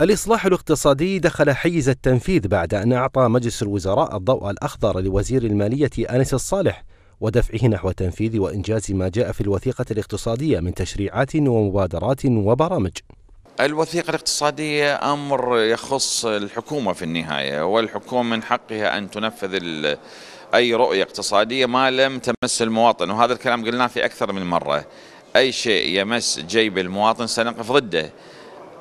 الإصلاح الاقتصادي دخل حيز التنفيذ بعد أن أعطى مجلس الوزراء الضوء الأخضر لوزير المالية أنس الصالح ودفعه نحو تنفيذ وإنجاز ما جاء في الوثيقة الاقتصادية من تشريعات ومبادرات وبرامج. الوثيقة الاقتصادية أمر يخص الحكومة في النهاية والحكومة من حقها أن تنفذ أي رؤية اقتصادية ما لم تمس المواطن وهذا الكلام قلناه في أكثر من مرة أي شيء يمس جيب المواطن سنقف ضده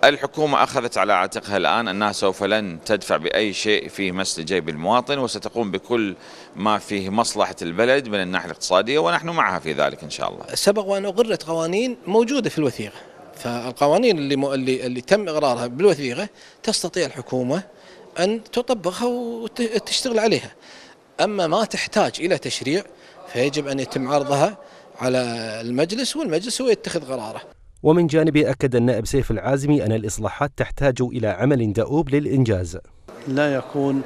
الحكومة أخذت على عاتقها الآن أنها سوف لن تدفع بأي شيء فيه مس جيب المواطن وستقوم بكل ما فيه مصلحة البلد من الناحية الاقتصادية ونحن معها في ذلك إن شاء الله سبق وأن أقرت قوانين موجودة في الوثيقة فالقوانين اللي, مو... اللي, اللي تم إقرارها بالوثيقة تستطيع الحكومة أن تطبقها وتشتغل عليها أما ما تحتاج إلى تشريع فيجب أن يتم عرضها على المجلس والمجلس هو يتخذ قراره ومن جانبه أكد النائب سيف العازمي أن الإصلاحات تحتاج إلى عمل دؤوب للإنجاز لا يكون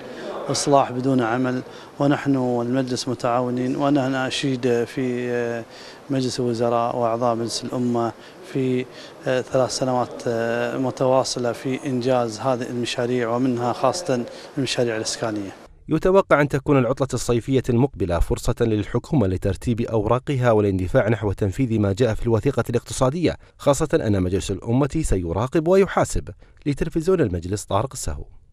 إصلاح بدون عمل ونحن والمجلس متعاونين وأنا هنا أشيد في آه، مجلس الوزراء وأعضاء مجلس الأمة في آه، ثلاث سنوات آه، متواصلة في إنجاز هذه المشاريع ومنها خاصة المشاريع الإسكانية يتوقع أن تكون العطلة الصيفية المقبلة فرصة للحكومة لترتيب أوراقها والاندفاع نحو تنفيذ ما جاء في الوثيقة الاقتصادية خاصة أن مجلس الأمة سيراقب ويحاسب لتلفزيون المجلس طارق السهو